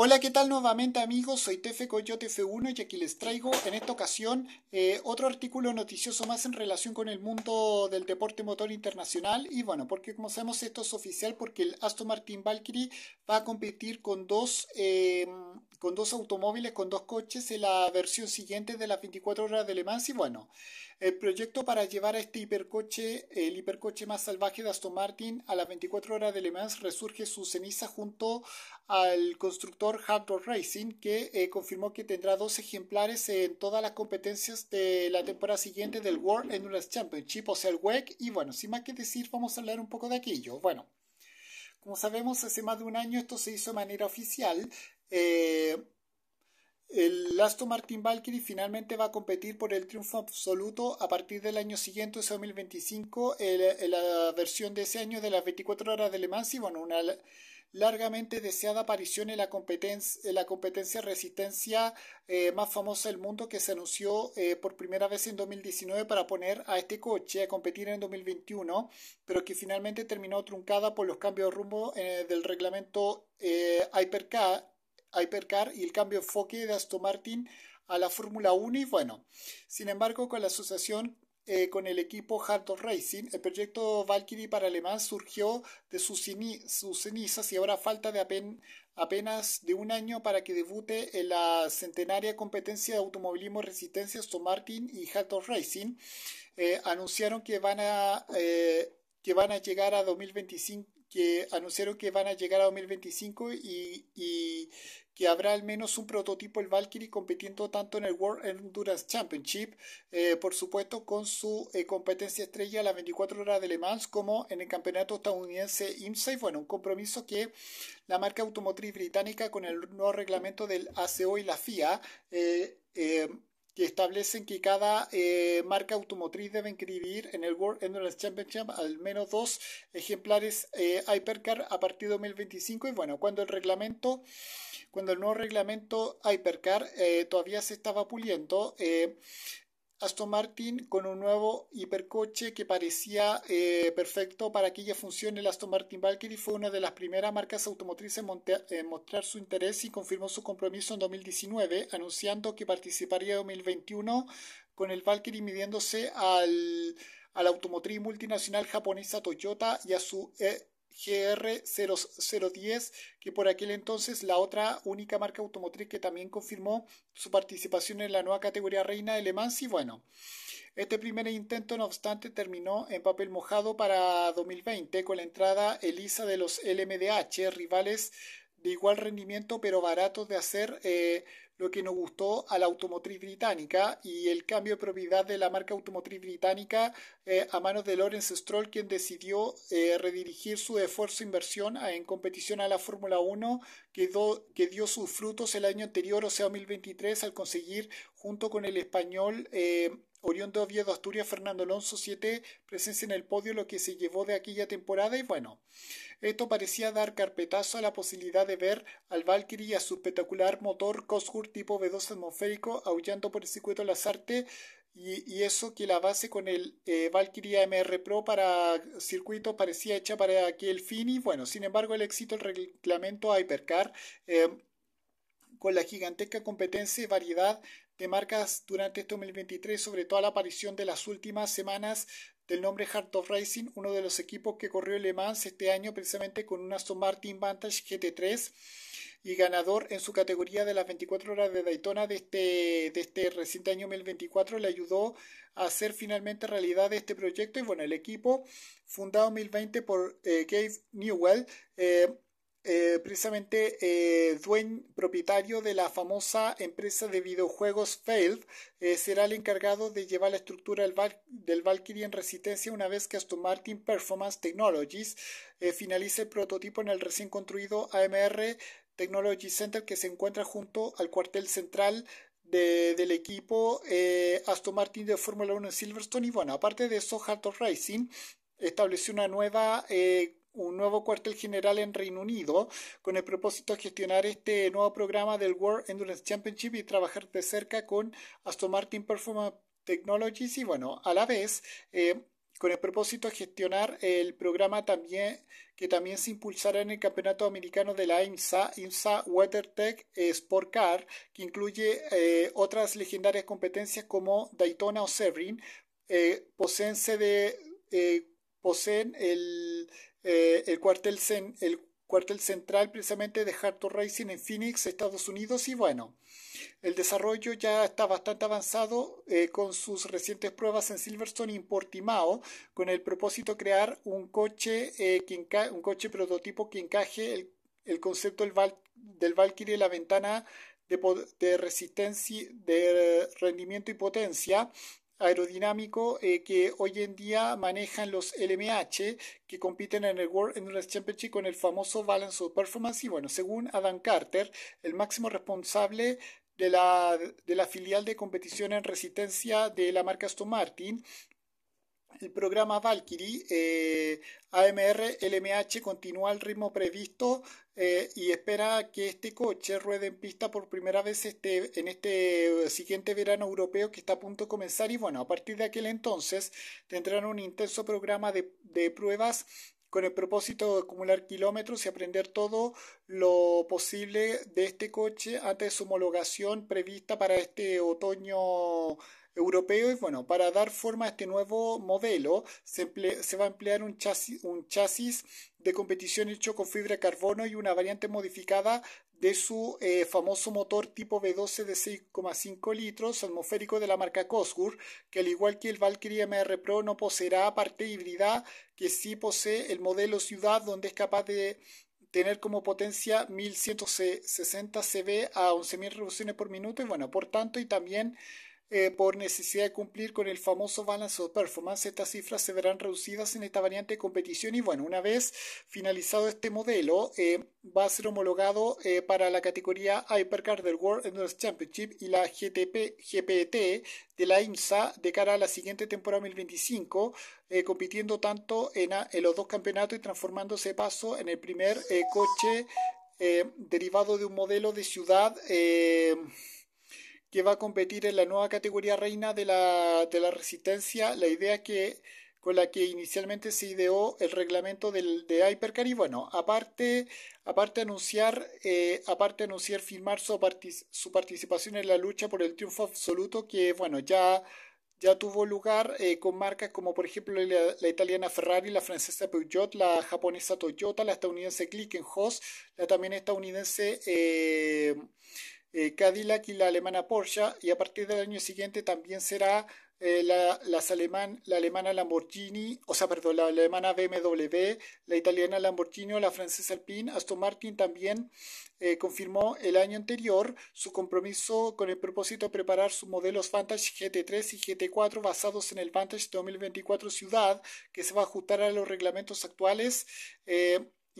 Hola, ¿qué tal nuevamente amigos? Soy Tefe Coyote F1 y aquí les traigo en esta ocasión eh, otro artículo noticioso más en relación con el mundo del deporte motor internacional y bueno, porque como sabemos esto es oficial porque el Aston Martin Valkyrie va a competir con dos... Eh, con dos automóviles, con dos coches, en la versión siguiente de las 24 horas de Le Mans. Y bueno, el proyecto para llevar a este hipercoche, el hipercoche más salvaje de Aston Martin, a las 24 horas de Le Mans resurge su ceniza junto al constructor Hard Racing, que eh, confirmó que tendrá dos ejemplares en todas las competencias de la temporada siguiente del World Endurance Championship, o sea, el WEC. Y bueno, sin más que decir, vamos a hablar un poco de aquello. Bueno. Como sabemos, hace más de un año esto se hizo de manera oficial. Eh, el Aston Martin Valkyrie finalmente va a competir por el triunfo absoluto a partir del año siguiente, ese 2025, la versión de ese año de las 24 horas de Le Mans y bueno, una largamente deseada aparición en la, competencia, en la competencia resistencia eh, más famosa del mundo que se anunció eh, por primera vez en 2019 para poner a este coche a competir en 2021, pero que finalmente terminó truncada por los cambios de rumbo eh, del reglamento Hypercar, Hypercar y el cambio de enfoque de Aston Martin a la Fórmula 1 y bueno, sin embargo con la asociación eh, con el equipo Hardtop Racing, el proyecto Valkyrie para Alemán surgió de sus, cenizas y ahora falta de apenas de un año para que debute en la centenaria competencia de automovilismo resistencia Aston Martin y Hardtop Racing. Eh, anunciaron que van a... Eh, que van a llegar a 2025, que anunciaron que van a llegar a 2025 y, y, que habrá al menos un prototipo el Valkyrie compitiendo tanto en el World Endurance Championship, eh, por supuesto con su eh, competencia estrella a las 24 horas de Le Mans, como en el campeonato estadounidense IMSA. Y bueno, un compromiso que la marca automotriz británica con el nuevo reglamento del ACO y la FIA. Eh, que establecen que cada eh, marca automotriz debe inscribir en el World Endurance Championship al menos dos ejemplares eh, Hypercar a partir de 2025 y bueno, cuando el reglamento, cuando el nuevo reglamento Hypercar eh, todavía se estaba puliendo, eh, Aston Martin con un nuevo hipercoche que parecía eh, perfecto para aquella funcione, El Aston Martin Valkyrie fue una de las primeras marcas automotrices en mostrar su interés y confirmó su compromiso en 2019, anunciando que participaría en 2021 con el Valkyrie midiéndose al, a la automotriz multinacional japonesa Toyota y a su eh, GR0010, que por aquel entonces la otra única marca automotriz que también confirmó su participación en la nueva categoría reina de Le Mans. Y bueno, este primer intento, no obstante, terminó en papel mojado para 2020 con la entrada Elisa de los LMDH, rivales de igual rendimiento pero baratos de hacer. Eh, lo que nos gustó a la automotriz británica y el cambio de propiedad de la marca automotriz británica eh, a manos de Lawrence Stroll, quien decidió eh, redirigir su esfuerzo e inversión en competición a la Fórmula 1, que, que, dio sus frutos el año anterior, o sea, 2023, al conseguir junto con el español. Eh, Orión de Oviedo, Asturias, Fernando Alonso, 7 presencia en el podio, lo que se llevó de aquella temporada. Y bueno, esto parecía dar carpetazo a la posibilidad de ver al Valkyrie y a su espectacular motor Cosworth tipo V2 atmosférico aullando por el circuito de las y, eso que la base con el eh, Valkyrie MR Pro para circuitos parecía hecha para aquel fin y bueno, sin embargo el éxito del reglamento Hypercar eh, con la gigantesca competencia y variedad de marcas durante este 2023, sobre todo la aparición de las últimas semanas del nombre Heart of Racing, uno de los equipos que corrió Le Mans este año precisamente con una Aston Martin Vantage GT3 y ganador en su categoría de las 24 horas de Daytona de este, de este reciente año 2024, le ayudó a hacer finalmente realidad este proyecto. Y bueno, el equipo fundado en 2020 por eh, Gabe Newell, eh, eh, precisamente dueño propietario de la famosa empresa de videojuegos Valve, será el encargado de llevar la estructura del, del, Valkyrie en resistencia una vez que Aston Martin Performance Technologies finalice el prototipo en el recién construido AMR Technology Center que se encuentra junto al cuartel central del equipo eh, Aston Martin de Fórmula 1 en Silverstone. Y bueno, aparte de eso, Hard Racing estableció una nueva eh, un nuevo cuartel general en Reino Unido con el propósito de gestionar este nuevo programa del World Endurance Championship y trabajar de cerca con Aston Martin Performance Technologies y bueno, a la vez eh, con el propósito de gestionar el programa también que también se impulsará en el Campeonato Americano de la IMSA, IMSA WeatherTech Sport Car, que incluye eh, otras legendarias competencias como Daytona o Severin, eh, poseen, eh, poseen el, cuartel, sen, el cuartel central precisamente de hartford Racing en Phoenix, Estados Unidos, y bueno, el desarrollo ya está bastante avanzado eh, con sus recientes pruebas en Silverstone y Portimao, con el propósito de crear un coche, eh, un coche prototipo que encaje el, concepto del, Valkyrie la ventana de, de, resistencia, de rendimiento y potencia aerodinámico eh, que hoy en día manejan los LMH que compiten en el World Endurance Championship con el famoso Balance of Performance y bueno, según Adam Carter, el máximo responsable de la, de la filial de competición en resistencia de la marca Aston Martin, el programa Valkyrie eh, AMR LMH continúa al ritmo previsto eh, y espera que este coche ruede en pista por primera vez este, en este siguiente verano europeo que está a punto de comenzar. Y bueno, a partir de aquel entonces tendrán un intenso programa de, de pruebas con el propósito de acumular kilómetros y aprender todo lo posible de este coche antes de su homologación prevista para este otoño europeo y bueno, para dar forma a este nuevo modelo se, va a emplear un chasis, de competición hecho con fibra de carbono y una variante modificada de su eh, famoso motor tipo V12 de 6,5 litros atmosférico de la marca Cosworth, que al igual que el Valkyrie MR Pro no poseerá parte híbrida, que sí posee el modelo ciudad donde es capaz de tener como potencia 1160 CV a 11.000 revoluciones por minuto y bueno, por tanto y también eh, por necesidad de cumplir con el famoso balance of performance, estas cifras se verán reducidas en esta variante de competición y bueno, una vez finalizado este modelo, eh, va a ser homologado eh, para la categoría Hypercar del World Endurance Championship y la GTP, GPT de la IMSA de cara a la siguiente temporada 2025, compitiendo tanto en, los dos campeonatos y transformándose paso en el primer coche derivado de un modelo de ciudad que va a competir en la nueva categoría reina de la, resistencia, la idea que, con la que inicialmente se ideó el reglamento del, de Hypercar y bueno, aparte, aparte anunciar, eh, aparte anunciar firmar su, su participación en la lucha por el triunfo absoluto que bueno, ya ya tuvo lugar eh, con marcas como por ejemplo la, italiana Ferrari, la francesa Peugeot, la japonesa Toyota, la estadounidense Host, la también estadounidense eh, eh, Cadillac y la alemana Porsche, y a partir del año siguiente también será eh, la, la alemana Lamborghini, o sea, perdón, la alemana BMW, la italiana Lamborghini o la francesa Alpine. Aston Martin también eh, confirmó el año anterior su compromiso con el propósito de preparar sus modelos Vantage GT3 y GT4 basados en el Vantage 2024 Ciudad, que se va a ajustar a los reglamentos actuales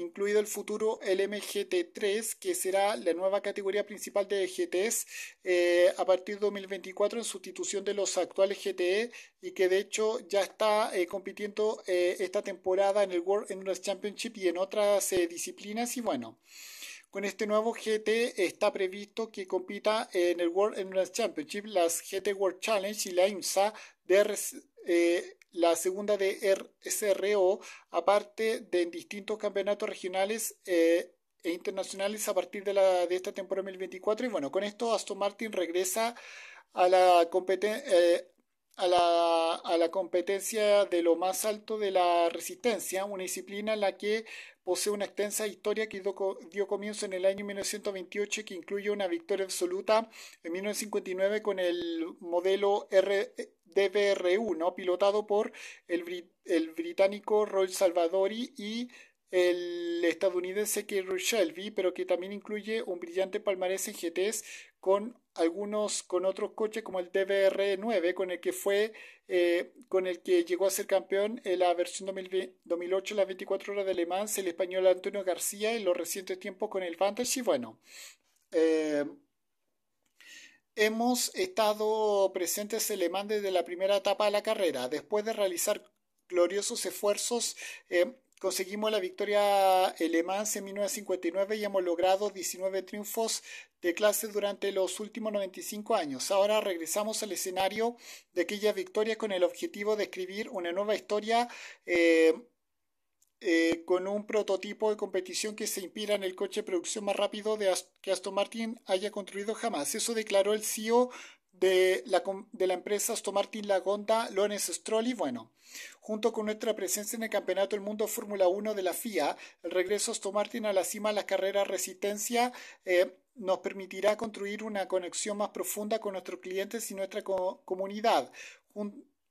incluido el futuro LMGT3, que será la nueva categoría principal de GTs eh, a partir de 2024 en sustitución de los actuales GTE y que de hecho ya está eh, compitiendo eh, esta temporada en el World Endurance Championship y en otras disciplinas y bueno. Con este nuevo GT e está previsto que compita en el World Endurance Championship, las GT e World Challenge y la IMSA de la segunda de SRO, aparte de en distintos campeonatos regionales eh, e internacionales a partir de, la, de esta temporada 2024. Y bueno, con esto Aston Martin regresa a la competencia. Eh, a la, a la, competencia de lo más alto de la resistencia, una disciplina en la que posee una extensa historia que dio, comienzo en el año 1928 que incluye una victoria absoluta en 1959 con el modelo R DBR-1, pilotado por el, británico Roy Salvadori y el estadounidense Kerry Shelby, pero que también incluye un brillante palmarés en GTs con algunos, con otros coches como el DBR9, con el que fue, eh, con el que llegó a ser campeón en la versión 2008, las 24 horas de Le el español Antonio García en los recientes tiempos con el Fantasy bueno, eh, Hemos estado presentes en Le Mans desde la primera etapa de la carrera. Después de realizar gloriosos esfuerzos, eh, conseguimos la victoria Le Mans en 1959 y hemos logrado 19 triunfos de clase durante los últimos 95 años. Ahora regresamos al escenario de aquellas victorias con el objetivo de escribir una nueva historia. Eh, eh, con un prototipo de competición que se inspira en el coche de producción más rápido de que Aston Martin haya construido jamás. Eso declaró el CEO de la, empresa Aston Martin Lagonda, Lorenz Stroll, y bueno, junto con nuestra presencia en el Campeonato del Mundo Fórmula 1 de la FIA, el regreso Aston Martin a la cima de las carreras resistencia eh, nos permitirá construir una conexión más profunda con nuestros clientes y nuestra comunidad.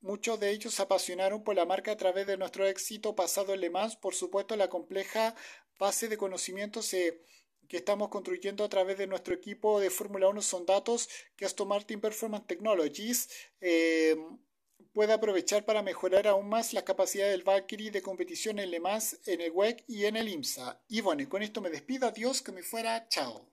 Muchos de ellos se apasionaron por la marca a través de nuestro éxito pasado en Le Mans. Por supuesto, la compleja base de conocimientos eh, que estamos construyendo a través de nuestro equipo de Fórmula 1 son datos que Aston Martin Performance Technologies eh, puede aprovechar para mejorar aún más las capacidades del Valkyrie de competición en Le Mans, en el WEC y en el IMSA. Y bueno, con esto me despido. Adiós, que me fuera. Chao.